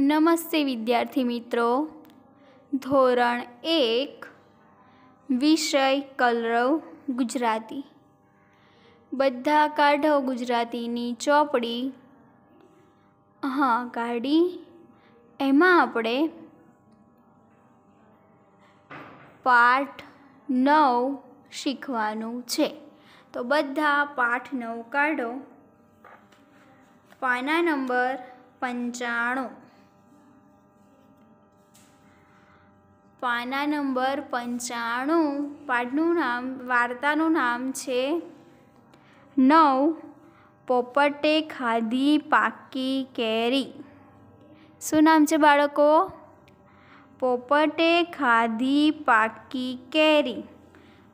નમસ્તે વિદ્યાર્થી મિત્રો ધોરણ એક વિષય કલરવ ગુજરાતી બધા કાઢો ગુજરાતીની ચોપડી હા કાઢી એમાં આપણે પાઠ નવ શીખવાનું છે તો બધા પાઠ નવ કાઢો પાના નંબર પંચાણું પાના નંબર પંચાણું પાઠનું નામ વાર્તાનું નામ છે નવ પોપટે ખાધી પાકી કેરી શું નામ છે બાળકો પોપટે ખાધી પાકી કેરી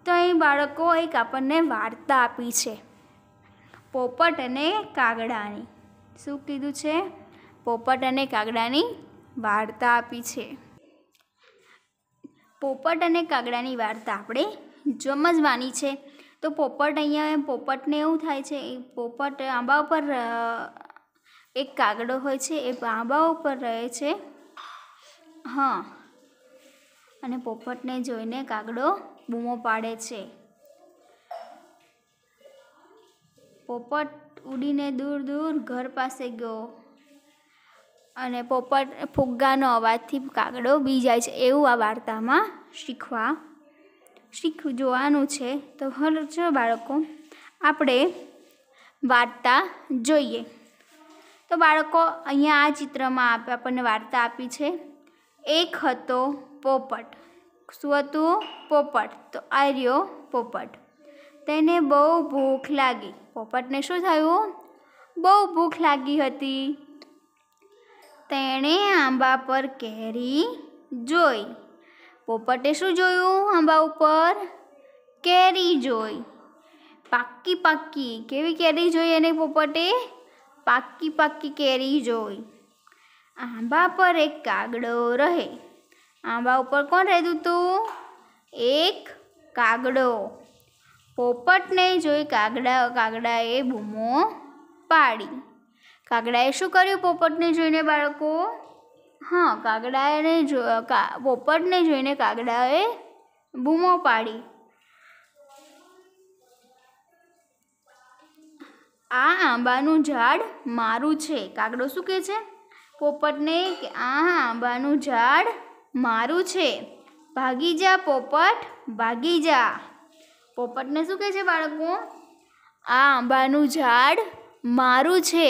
તો અહીં બાળકો એક આપણને વાર્તા આપી છે પોપટ અને કાગડાની શું કીધું છે પોપટ અને કાગડાની વાર્તા આપી છે પોપટ અને કાગડાની વાર્તા આપણે સમજવાની છે તો પોપટ અહીંયા પોપટને એવું થાય છે એ પોપટ આંબા ઉપર એક કાગડો હોય છે એ આંબા ઉપર રહે છે હા અને પોપટને જોઈને કાગડો બૂમો પાડે છે પોપટ ઉડીને દૂર દૂર ઘર પાસે ગયો અને પોપટ ફુગ્ગાનો અવાજથી કાગડો બી જાય છે એવું આ વાર્તામાં શીખવા શીખ જોવાનું છે તો હલો છો બાળકો આપણે વાર્તા જોઈએ તો બાળકો અહીંયા આ ચિત્રમાં આપણને વાર્તા આપી છે એક હતો પોપટ શું હતું પોપટ તો આર્યો પોપટ તેને બહુ ભૂખ લાગી પોપટને શું થયું બહુ ભૂખ લાગી હતી તેણે આંબા પર કેરી જોઈ પોપટે શું જોયું આંબા ઉપર કેરી જોઈ પાક્કી પાક્કી કેવી કેરી જોઈ એને પોપટે પાક્કી પાક્કી કેરી જોઈ આંબા પર એક કાગડો રહે આંબા ઉપર કોણ રહેતું હતું એક કાગડો પોપટને જોઈ કાગડા કાગડાએ બૂમો પાડી કાગડાએ શું કર્યું પોપટને જોઈને બાળકો હા કાગડાને જો પોપટને જોઈને કાગડાએ બૂમો પાડી આ આંબાનું ઝાડ મારું છે કાગડો શું કહે છે પોપટને આ આંબાનું ઝાડ મારું છે ભાગી જા પોપટ ભાગી જા પોપટને શું કહે છે બાળકો આ આંબાનું ઝાડ મારું છે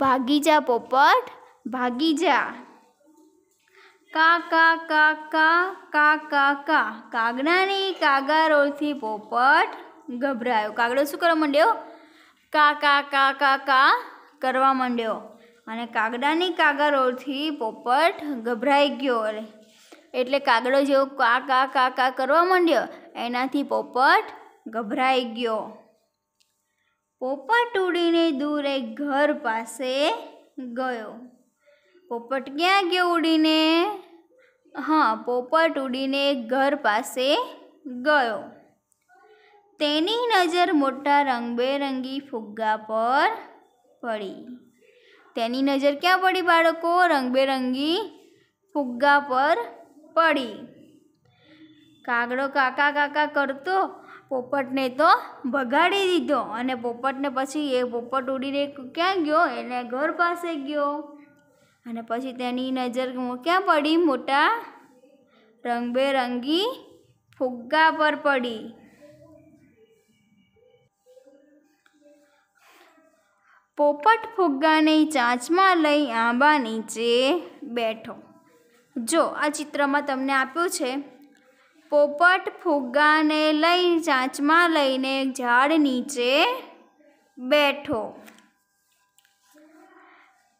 ભાગી જા પોપટ ભાગી જા કા કા કા કા કા કા કા કાગડાની કાગારોથી પોપટ ગભરાયો કાગડો શું કરવા માંડ્યો કા કા કા કા કા કરવા માંડ્યો અને કાગડાની કાગરોથી પોપટ ગભરાઈ ગયો અરે એટલે કાગડો જેવો કા કા કા કા કરવા માંડ્યો એનાથી પોપટ ગભરાઈ ગયો પોપટ ઉડીને દૂર એક ઘર પાસે ગયો પોપટ ક્યાં ગયો ઉડીને હા પોપટ ઉડીને એક ઘર પાસે ગયો તેની નજર મોટા રંગબેરંગી ફુગ્ગા પર પડી તેની નજર ક્યાં પડી બાળકો રંગબેરંગી ફુગ્ગા પર પડી કાગડો કાકા કાકા કરતો પોપટને તો ભગાડી દીધો અને પોપટને પછી એ પોપટ ઉડીને ક્યાં ગયો એને ઘર પાસે ગયો અને પછી તેની નજર ક્યાં પડી મોટા રંગબેરંગી ફુગ્ગા પર પડી પોપટ ફુગ્ગાને ચાંચમાં લઈ આંબા નીચે બેઠો જો આ ચિત્રમાં તમને આપ્યું છે પોપટ ફુગ્ગાને લઈ ચાંચમાં લઈને ઝાડ નીચે બેઠો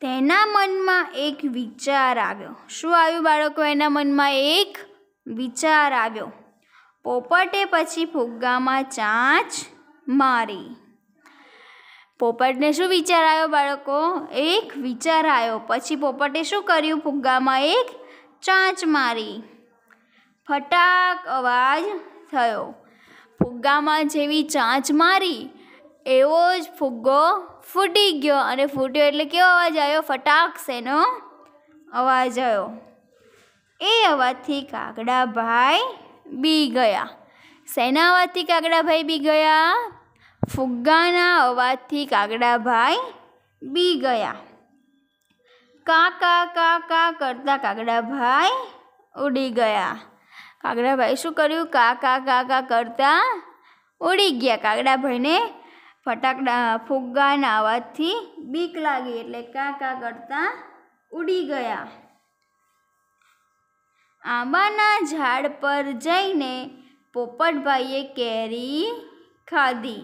તેના મનમાં એક વિચાર આવ્યો શું આવ્યું બાળકો એના મનમાં એક વિચાર આવ્યો પોપટે પછી ફુગ્ગામાં ચાંચ મારી પોપટને શું વિચાર આવ્યો બાળકો એક વિચાર આવ્યો પછી પોપટે શું કર્યું ફુગ્ગામાં એક ચાંચ મારી ફટાક અવાજ થયો ફુગ્ગામાં જેવી ચાંચ મારી એવો જ ફુગ્ગો ફૂટી ગયો અને ફૂટ્યો એટલે કેવો અવાજ આવ્યો ફટાક શેનો અવાજ આવ્યો એ અવાજથી કાગડાભાઈ બી ગયા શેના અવાજથી કાગડાભાઈ બી ગયા ફુગ્ગાના અવાજથી કાગડાભાઈ બી ગયા કા કા કા કા કરતા કાગડાભાઈ ઉડી ગયા કાગડાભાઈ શું કર્યું કા કા કા કા કરતા ઉડી ગયા કાગડાભાઈને ફટાકડા ફુગ્ગાના અવાજથી બીક લાગી એટલે કા કા કરતા ઉડી ગયા આંબાના ઝાડ પર જઈને પોપટભાઈએ કેરી ખાધી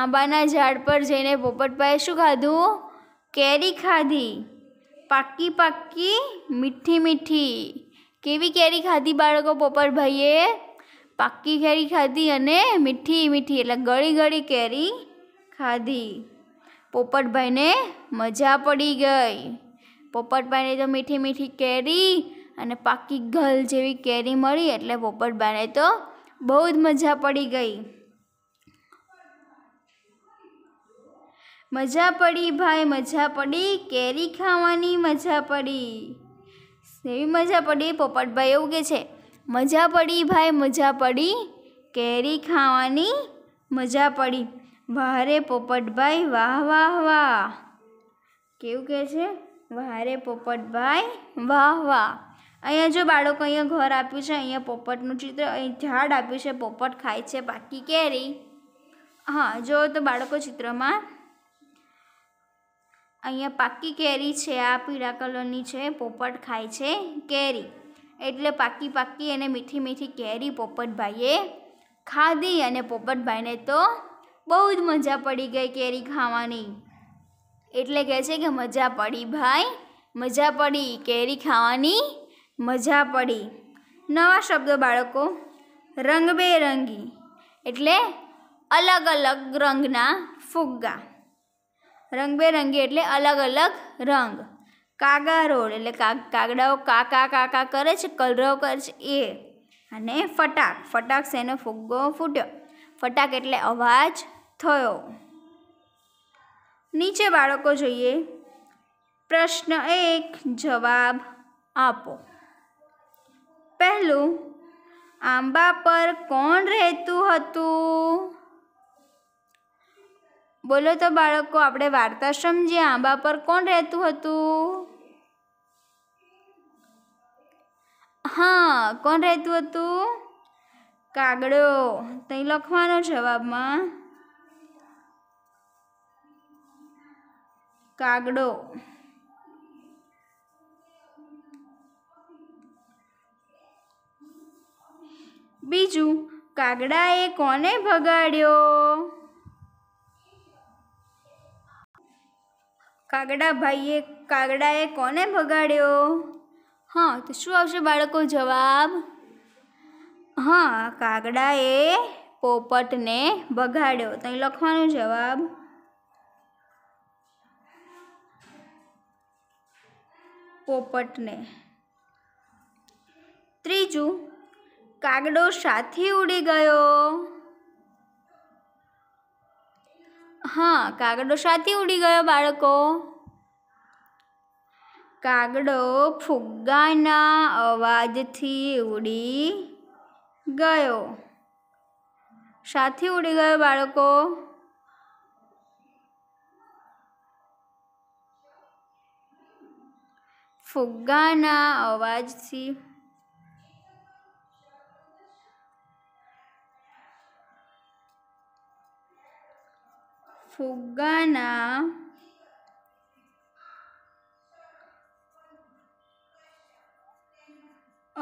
આંબાના ઝાડ પર જઈને પોપટભાઈએ શું ખાધું કેરી ખાધી પાકી પાકી મીઠી મીઠી કેવી કેરી ખાધી બાળકો પોપટભાઈએ પાક્કી કેરી ખાધી અને મીઠી મીઠી એટલે ગળી ગળી કેરી ખાધી પોપટભાઈને મજા પડી ગઈ પોપટભાઈને તો મીઠી મીઠી કેરી અને પાકી ગલ જેવી કેરી મળી એટલે પોપટભાઈને તો બહુ જ મજા પડી ગઈ મજા પડી ભાઈ મજા પડી કેરી ખાવાની મજા પડી એવી મજા પડી પોપટભાઈ એવું કે છે મજા પડી ભાઈ મજા પડી કેરી ખાવાની મજા પડી વારે પોપટભાઈ વાહ વાહ વાહ કેવું કે છે વારે પોપટભાઈ વાહ વાહ અહીંયા જો બાળકો અહીંયા ઘર આપ્યું છે અહીંયા પોપટનું ચિત્ર અહીં ઝાડ આપ્યું છે પોપટ ખાય છે બાકી કેરી હા જો તો બાળકો ચિત્રમાં અહીંયા પાકી કેરી છે આ પીળા કલરની છે પોપટ ખાય છે કેરી એટલે પાકી પાકી અને મીઠી મીઠી કેરી પોપટભાઈએ ખાધી અને પોપટભાઈને તો બહુ જ મજા પડી ગઈ કેરી ખાવાની એટલે કહે છે કે મજા પડી ભાઈ મજા પડી કેરી ખાવાની મજા પડી નવા શબ્દો બાળકો રંગબેરંગી એટલે અલગ અલગ રંગના ફુગ્ગા રંગબેરંગી એટલે અલગ અલગ રંગ કાગારોળ એટલે કાગડાઓ કાકા કાકા કરે છે કલરવ કરે છે એ અને ફટાક ફટાક શેનો ફુગ્ગો ફૂટ્યો ફટાક એટલે અવાજ થયો નીચે બાળકો જોઈએ પ્રશ્ન એક જવાબ આપો પહેલું આંબા પર કોણ રહેતું હતું બોલો તો બાળકો આપણે વાર્તા સમજીએ આંબા પર કોણ રહેતું હતું હા કોણ રહેતું હતું કાગડો તઈ લખવાનો જવાબમાં કાગડો બીજું કાગડાએ કોને ભગાડ્યો કાગડા ભાઈએ કાગડાએ કોને ભગાડ્યો હા તો શું આવશે બાળકો જવાબ હા કાગડાએ પોપટને ભગાડ્યો તો અહીં લખવાનો જવાબ પોપટને ત્રીજું કાગડો સાથી ઉડી ગયો હા કાગડો સાથી ઉડી ગયો બાળકો કાગડો ફુગ્ગાના અવાજથી ઉડી ગયો સાથી ઉડી ગયો બાળકો ફુગ્ગાના અવાજથી ફુગ્ગાના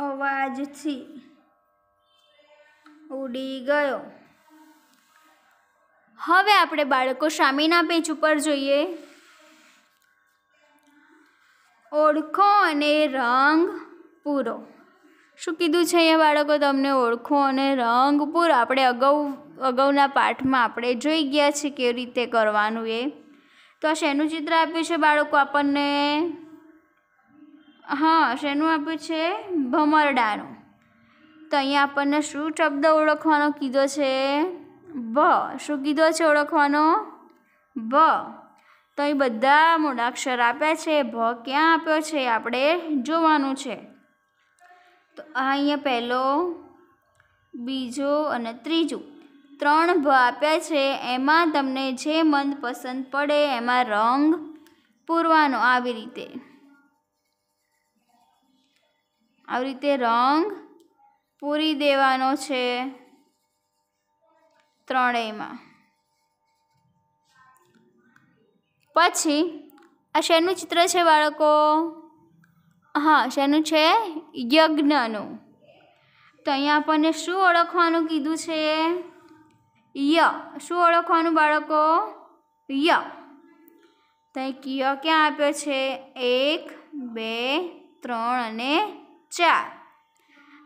અવાજથી ઉડી ગયો હવે આપણે બાળકો સામેના પેચ ઉપર જોઈએ ઓળખો અને રંગ પૂરો શું કીધું છે અહીંયા બાળકો તમને ઓળખો અને રંગ પૂરો આપણે અગાઉ અગાઉના પાઠમાં આપણે જોઈ ગયા છે કેવી રીતે કરવાનું એ તો શેનું ચિત્ર આપ્યું છે બાળકો આપણને હા શેનું આપ્યું છે ભમરડાનું તો અહીંયા આપણને શું શબ્દ ઓળખવાનો કીધો છે ભ શું કીધો છે ઓળખવાનો ભ તો એ બધા મૂળાક્ષર આપ્યા છે ભ ક્યાં આપ્યો છે આપણે જોવાનું છે તો અહીંયા પહેલો બીજો અને ત્રીજું ત્રણ આપ્યા છે એમાં તમને જે મન પસંદ પડે એમાં રંગ પૂરવાનો આવી રીતે આવી રીતે રંગ પૂરી દેવાનો છે ત્રણેયમાં પછી આ શેનું ચિત્ર છે બાળકો હા શેનું છે યજ્ઞનું તો અહીંયા આપણને શું ઓળખવાનું કીધું છે ય શું ઓળખવાનું બાળકો ય તો એક ય ક્યાં આપ્યો છે એક બે ત્રણ અને ચાર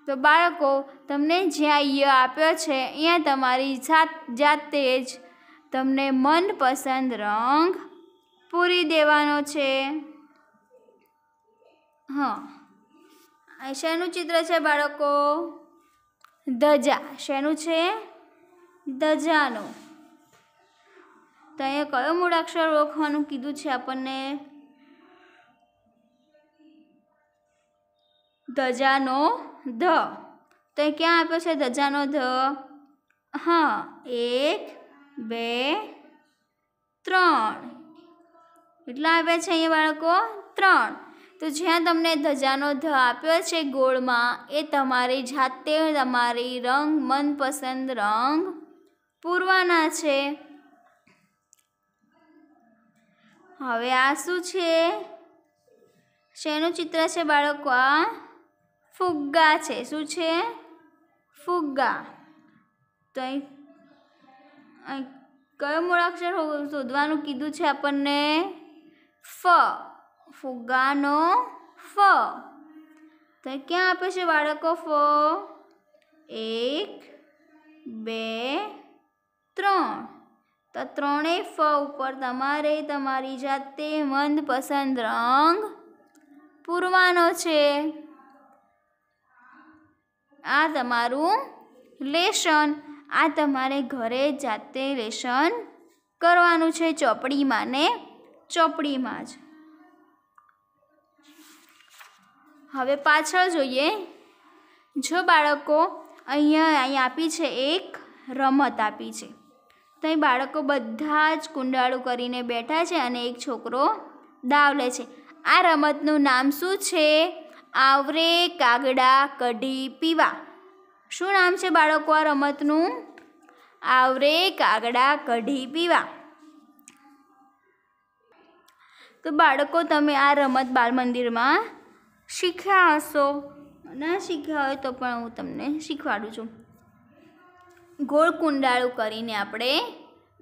તો બાળકો તમને જ્યાં ય આપ્યો છે અહીંયા તમારી જાત જાતે જ તમને મનપસંદ રંગ પૂરી દેવાનો છે હા શેનું ચિત્ર છે બાળકો ધજા શેનું છે દજાનો તો અહીંયા કયો મૂળાક્ષર ઓળખવાનું કીધું છે આપણને ધજાનો ધ તો એ ક્યાં આપ્યો છે ધજાનો ધ હા એક બે ત્રણ એટલા આવ્યા છે અહીંયા બાળકો ત્રણ તો જ્યાં તમને ધજાનો ધ આપ્યો છે ગોળમાં એ તમારી જાતે તમારી રંગ મનપસંદ રંગ પૂરવાના છે હવે આ શું છે શેનું ચિત્ર છે બાળકો આ ફુગ્ગા છે શું છે ફુગ્ગા તો અહીં કયો મૂળાક્ષર શોધવાનું કીધું છે આપણને ફ ફુગ્ગાનો ફ તો ક્યાં આપે છે બાળકો ફ એક બે ત્રણ તો ત્રણેય ફ ઉપર તમારે તમારી જાતે મનપસંદ રંગ પૂરવાનો છે આ તમારું લેશન આ તમારે ઘરે જાતે લેશન કરવાનું છે ચોપડીમાં ને ચોપડીમાં જ હવે પાછળ જોઈએ જો બાળકો અહીંયા અહીં આપી છે એક રમત આપી છે ત્યાં બાળકો બધા જ કુંડાળું કરીને બેઠા છે અને એક છોકરો દાવ લે છે આ રમતનું નામ શું છે આવરે કાગડા કઢી પીવા શું નામ છે બાળકો આ રમતનું આવરે કાગડા કઢી પીવા તો બાળકો તમે આ રમત બાલમંદિરમાં શીખ્યા હશો ના શીખ્યા હોય તો પણ હું તમને શીખવાડું છું ગોળ કુંડાળું કરીને આપણે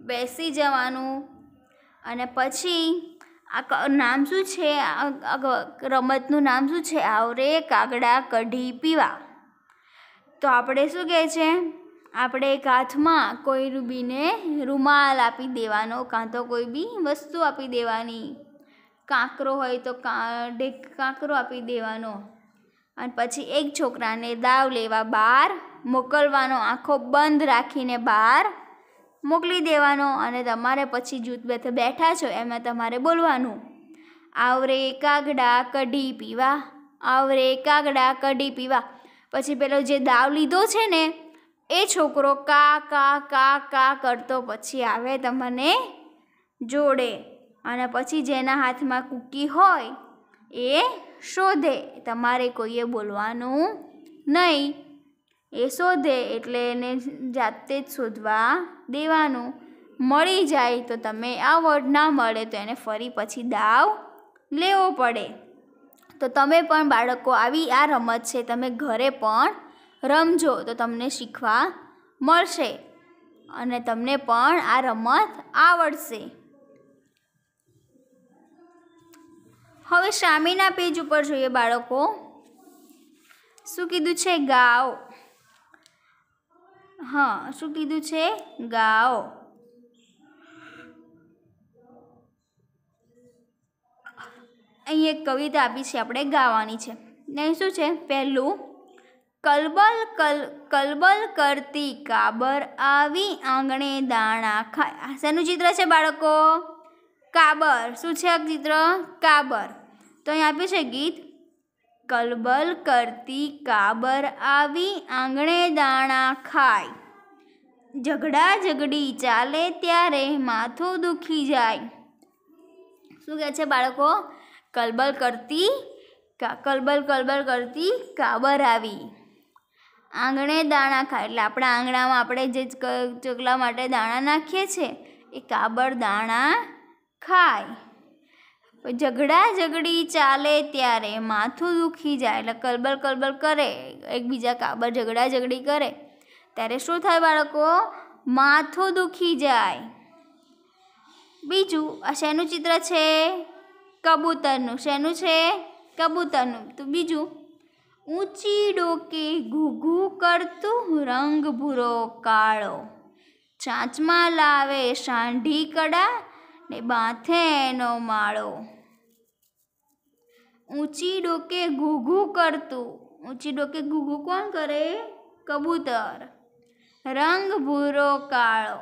બેસી જવાનું અને પછી આ નામ શું છે રમતનું નામ શું છે આવરે કાગડા કઢી પીવા તો આપણે શું કહે છે આપણે એક હાથમાં કોઈ રૂબીને રૂમાલ આપી દેવાનો કાં તો કોઈ બી વસ્તુ આપી દેવાની કાંકરો હોય તો કાંકરો આપી દેવાનો અને પછી એક છોકરાને દાવ લેવા બહાર મોકલવાનો આંખો બંધ રાખીને બહાર મોકલી દેવાનો અને તમારે પછી જૂથ બેઠે બેઠા છો એમાં તમારે બોલવાનું આવરે કાગડા કઢી પીવા આવરે કાગડા કઢી પીવા પછી પેલો જે દાવ લીધો છે ને એ છોકરો કા કા કા કા કરતો પછી આવે તમને જોડે અને પછી જેના હાથમાં કૂકી હોય એ શોધે તમારે કોઈએ બોલવાનું નહીં એ શોધે એટલે એને જાતે જ શોધવા દેવાનું મળી જાય તો તમે આ વર્ડ ના મળે તો એને ફરી પછી દાવ લેવો પડે તો તમે પણ બાળકો આવી આ રમત છે તમે ઘરે પણ રમજો તો તમને શીખવા મળશે અને તમને પણ આ રમત આવડશે હવે સામેના પેજ ઉપર જોઈએ બાળકો શું કીધું છે ગાઓ હા શું કીધું છે ગાઓ અહીં એક કવિતા આપી છે આપણે ગાવાની છે ને શું છે પહેલું કલબલ કલ કલબલ કરતી કાબર આવી આંગણે દાણા ખાય શેનું ચિત્ર છે બાળકો કાબર શું છે ચિત્ર કાબર તો અહીં આપ્યું છે ગીત કલબલ કરતી કાબર આવી આંગણે દાણા ખાય ઝઘડા ઝઘડી ચાલે ત્યારે માથું દુખી જાય શું કહે છે બાળકો કલબલ કરતી કલબલ કલબલ કરતી કાબર આવી આંગણે દાણા ખાય એટલે આપણા આંગણામાં આપણે જે ચકલા માટે દાણા નાખીએ છીએ એ કાબર દાણા ખાય ઝઘડા ઝઘડી ચાલે ત્યારે માથું દુખી જાય એટલે કલબલ કલબલ કરે એકબીજા કાબર ઝઘડા ઝઘડી કરે ત્યારે શું થાય બાળકો માથું દુખી જાય બીજું આ શેનું ચિત્ર છે કબૂતરનું શેનું છે કબૂતરનું તો બીજું ઊંચી ડોકે ઘૂઘૂ કરતું રંગ ભૂરો કાળો ચાંચમાં લાવે સાંઢી કડા ને બાંથે એનો માળો ઊંચી ડોકે ઘૂઘું કરતું ઊંચી ડોકે ઘૂઘું કોણ કરે કબૂતર રંગ ભૂરો કાળો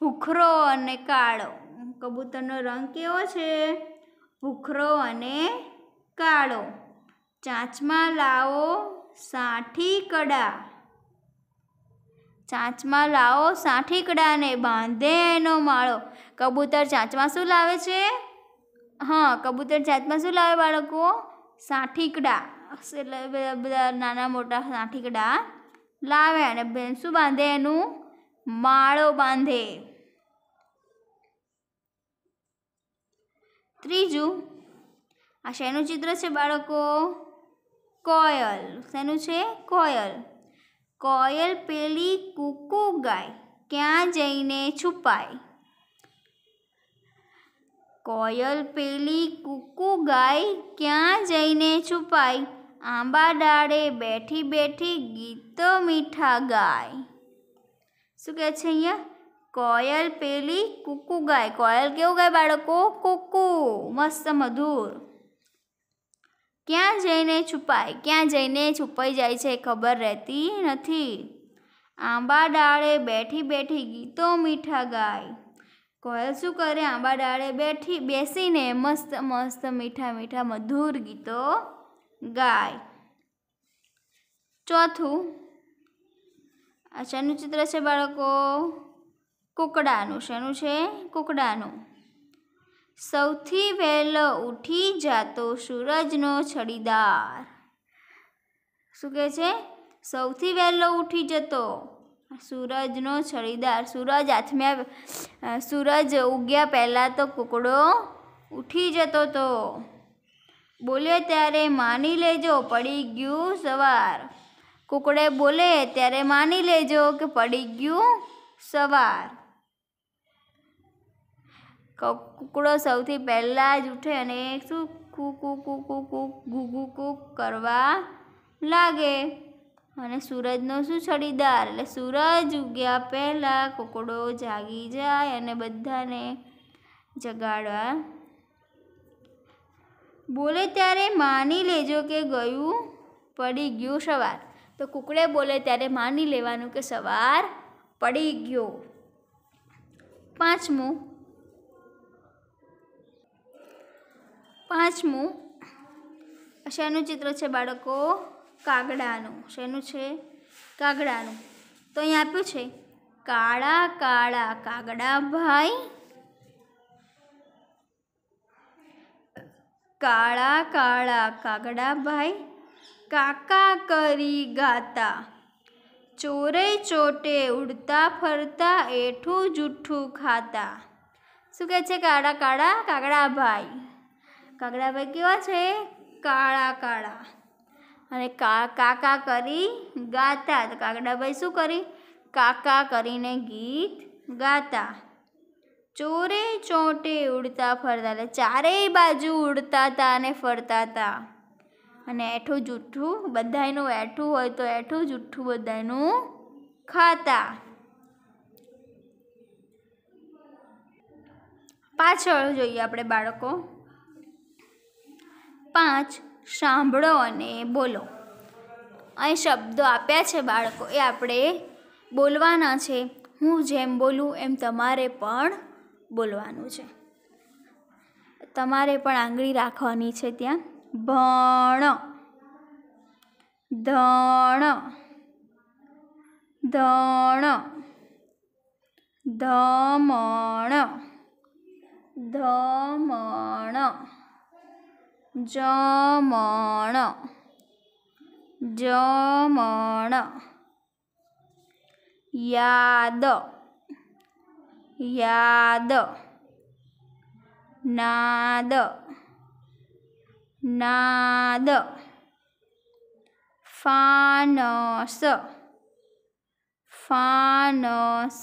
ભૂખરો અને કાળો કબૂતરનો રંગ કેવો છે ભૂખરો અને કાળો ચાંચમાં લાવો સાઠી કડા ચાંચમાં લાવો સાઠી કડાને બાંધે એનો માળો કબૂતર ચાંચમાં શું લાવે છે હા કબૂતર જાતમાં શું લાવે બાળકો સાઠીકડા એટલે બધા નાના મોટા સાઠીકડા લાવે અને શું બાંધે એનું માળો બાંધે ત્રીજું આ શેનું ચિત્ર છે બાળકો કોયલ શેનું છે કોયલ કોયલ પેલી કુકુ ગાય ક્યાં જઈને છુપાય કોયલ પેલી કુકુ ગાય ક્યાં જઈને છુપાય આંબા ડાળે બેઠી બેઠી ગીતો મીઠા ગાય શું કહે છે અહીંયા કોયલ પેલી કુકુ ગાય કોયલ કેવું ગાય બાળકો કુકુ મસ્ત મધુર ક્યાં જઈને છુપાય ક્યાં જઈને છુપાઈ જાય છે ખબર રહેતી નથી આંબા ડાળે બેઠી બેઠી ગીતો મીઠા ગાય કોયલ શું કરે આંબા ડાળે બેઠી બેસીને મસ્ત મસ્ત મીઠા મીઠા મધુર ગીતો ગાય ચોથું આ શેનું ચિત્ર છે બાળકો કુકડાનું શેનું છે કુકડાનું સૌથી વહેલો ઉઠી જાતો સૂરજનો છડીદાર શું કહે છે સૌથી વહેલો ઉઠી જતો સૂરજનો છળીદાર સૂરજ આથમ્યા સૂરજ ઉગ્યા પહેલાં તો કુકડો ઉઠી જતો તો બોલ્યો ત્યારે માની લેજો પડી ગયું સવાર કુકડે બોલે ત્યારે માની લેજો કે પડી ગયું સવાર કુકડો સૌથી પહેલાં જ ઉઠે અને શું કુ કુ કુ કુ કુ ઘૂઘુ કૂક કરવા લાગે અને સૂરજનો શું છડીદાર એટલે સૂરજ ઉગ્યા પહેલાં કોકડો જાગી જાય અને બધાને જગાડવા બોલે ત્યારે માની લેજો કે ગયું પડી ગયું સવાર તો કુકડે બોલે ત્યારે માની લેવાનું કે સવાર પડી ગયો પાંચમું પાંચમું શાનું ચિત્ર છે બાળકો કાગડાનું શેનું છે કાગડાનું તો અહીં આપ્યું છે કાળા કાળા કાગડા ભાઈ કાળા કાળા કાગડા ભાઈ કાકા કરી ગાતા ચોરે ચોટે ઉડતા ફરતા એઠું જૂઠું ખાતા શું કહે છે કાળા કાળા કાગડા ભાઈ કાગડા ભાઈ કેવા છે કાળા કાળા અને કા કાકા કરી ગાતા તો કાગડાભાઈ શું કરી કાકા કરીને ગીત ગાતા ચોરે ચોટે ઉડતા ફરતા એટલે ચારેય બાજુ ઉડતા હતા અને ફરતા હતા અને એઠું જૂઠું બધાનું એઠું હોય તો એઠું જૂઠું બધાનું ખાતા પાછળ જોઈએ આપણે બાળકો પાંચ સાંભળો અને બોલો અહીં શબ્દો આપ્યા છે બાળકો એ આપણે બોલવાના છે હું જેમ બોલું એમ તમારે પણ બોલવાનું છે તમારે પણ આંગળી રાખવાની છે ત્યાં ભણ ધણ ધણ ધમણ ધમણ જમણ જમણ યાદ યાદ નાદ નાદ ફાનસ ફાનસ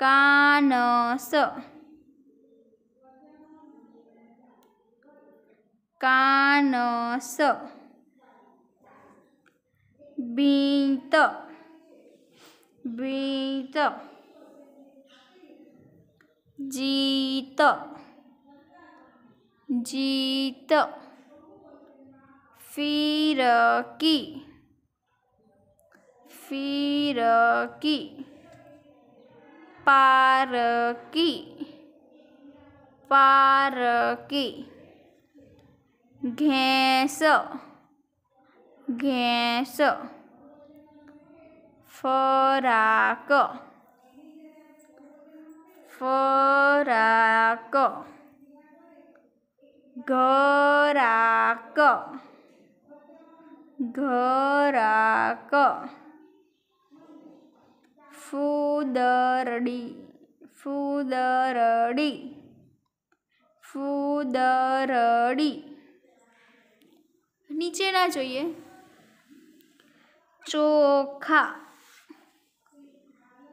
કાનસ કાનસ બીત બીત જીત જીત ફિરકી ફિરકી પારકી પારકી ઘેંસ ઘેંસ ફરાક ફરાક ઘરાક ઘરાક ફૂદરડી ફૂદરડી ફૂદરડી નીચેના જોઈએ ચોખા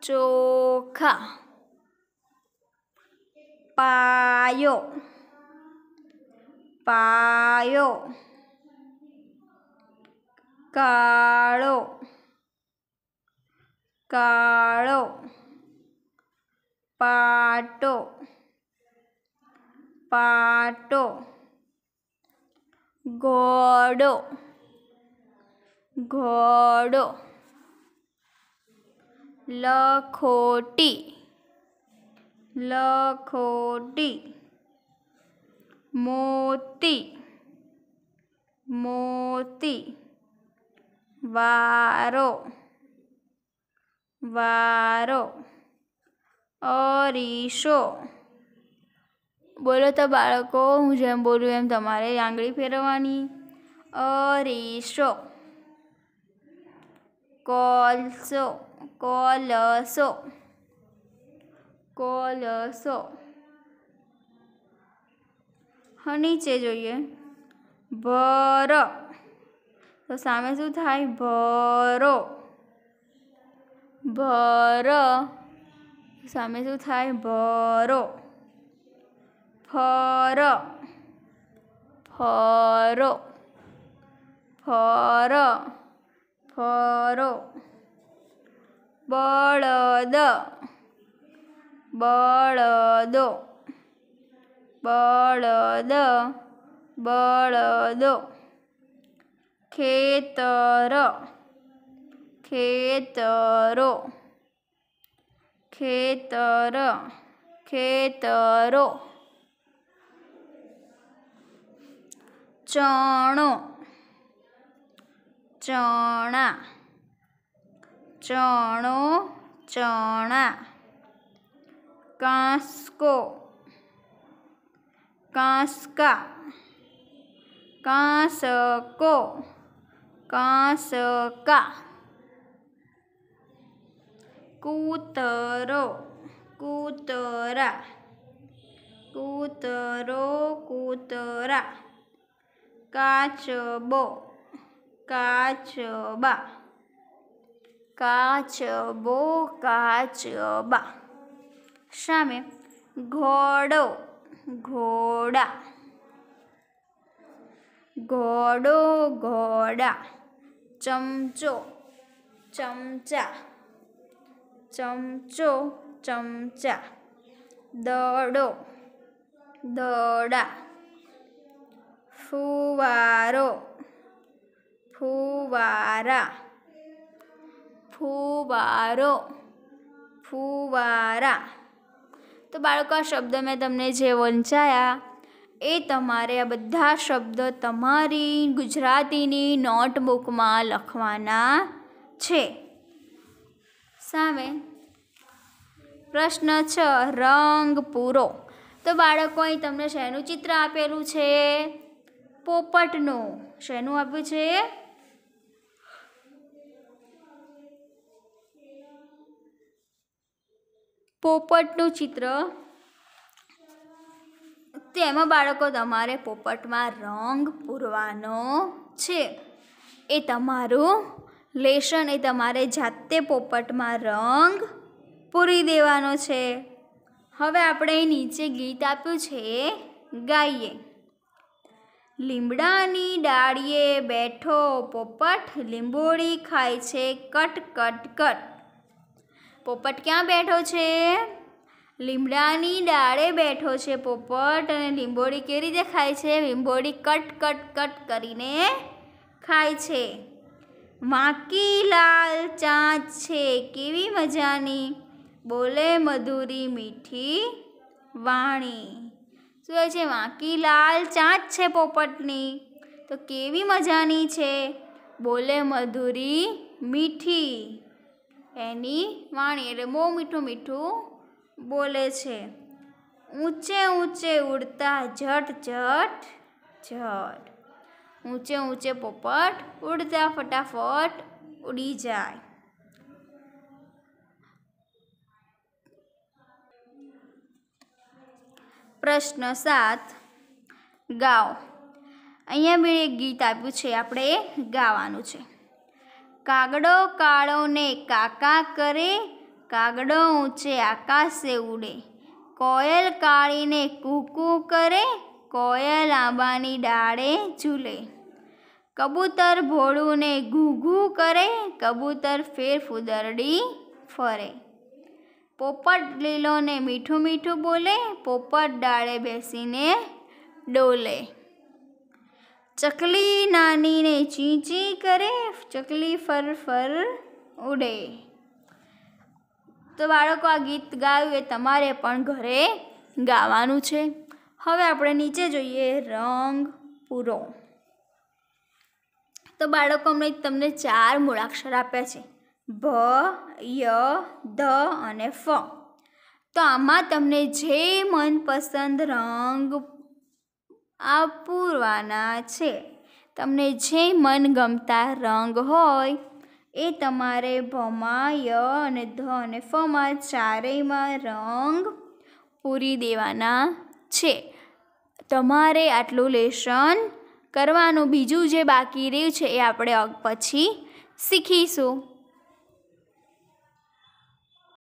ચોખા પાયો પાયો કાળો કાળો પાટો પાટો ઘોડો ઘોડો લખોટી લખોટી મોતી મોતી વારો વારો અરીશો બોલો તો બાળકો હું જેમ બોલું એમ તમારે આંગળી ફેરવવાની અરીસો કોલસો કોલસો કોલસો નીચે જોઈએ ભર તો સામે શું થાય ભરો ભર સામે શું થાય ભરો 벌어 벌어 벌어 벌어 બળદ બળદો બળદ બળદો ખેતર ખેતરો ખેતર ખેતરો ચણો ચણા ચણો ચણા કાંસકો કાંસકા કાંસકો કાંસકા કૂતરો કૂતરા કૂતરો કૂતરા Kaçbo. Kaçba. Kaçbo. Kaçba. સામે ઘોડો ઘોડા ઘોડો ઘોડા ચમચો ચમચા ચમચો ચમચા દડો દડા ફુવારો ફુવારા ફુવારો ફુવારા તો બાળકો આ શબ્દ મેં તમને જે વંચાયા એ તમારે આ બધા શબ્દ તમારી ગુજરાતીની નોટબુકમાં લખવાના છે સામે પ્રશ્ન છ રંગ પૂરો તો બાળકો અહીં તમને શેનું ચિત્ર આપેલું છે પોપટનું શેનું આપ્યું છે પોપટનું ચિત્ર તેમાં બાળકો તમારે પોપટમાં રંગ પૂરવાનો છે એ તમારું લેશન એ તમારે જાતે પોપટમાં રંગ પૂરી દેવાનો છે હવે આપણે નીચે ગીત આપ્યું છે ગાઈએ લીમડાની ડાળીએ બેઠો પોપટ લીંબોળી ખાય છે કટ કટ કટ પોપટ ક્યાં બેઠો છે લીમડાની ડાળે બેઠો છે પોપટ અને લીંબોળી કેવી રીતે ખાય છે લીંબોળી કટ કટ કટ કરીને ખાય છે વાંકી લાલ ચાંચ છે કેવી મજાની બોલે મધુરી મીઠી વાણી શું હોય છે વાંકી લાલ ચાંચ છે પોપટની તો કેવી મજાની છે બોલે મધુરી મીઠી એની વાણી એટલે બહુ મીઠું મીઠું બોલે છે ઊંચે ઊંચે ઉડતા જટ જટ જટ ઊંચે ઊંચે પોપટ ઉડતા ફટાફટ ઉડી જાય પ્રશ્ન સાત ગાઓ અહીંયા મેં એક ગીત આપ્યું છે આપણે ગાવાનું છે કાગડો કાળોને કાકા કરે કાગડો ઊંચે આકાશે ઉડે કોયલ કાળીને કૂકુ કરે કોયલ આંબાની ડાળે ઝૂલે કબૂતર ભોળુંને ઘૂઘું કરે કબૂતર ફેર ફૂદરડી ફરે પોપટ લીલોને મીઠું મીઠું બોલે પોપટ ડાળે બેસીને ડોલે ચકલી નાનીને ચીંચી કરે ચકલી ફર ફર ઉડે તો બાળકો આ ગીત ગાયું એ તમારે પણ ઘરે ગાવાનું છે હવે આપણે નીચે જોઈએ રંગ પૂરો તો બાળકો અમને તમને ચાર મૂળાક્ષર આપ્યા છે ભ ય ધ અને ફ તો આમાં તમને જે મનપસંદ રંગ આ છે તમને જે મનગમતા રંગ હોય એ તમારે ભમાં ય અને ધ અને ફમાં ચારેયમાં રંગ પૂરી દેવાના છે તમારે આટલું લેશન કરવાનું બીજું જે બાકી રહ્યું છે એ આપણે પછી શીખીશું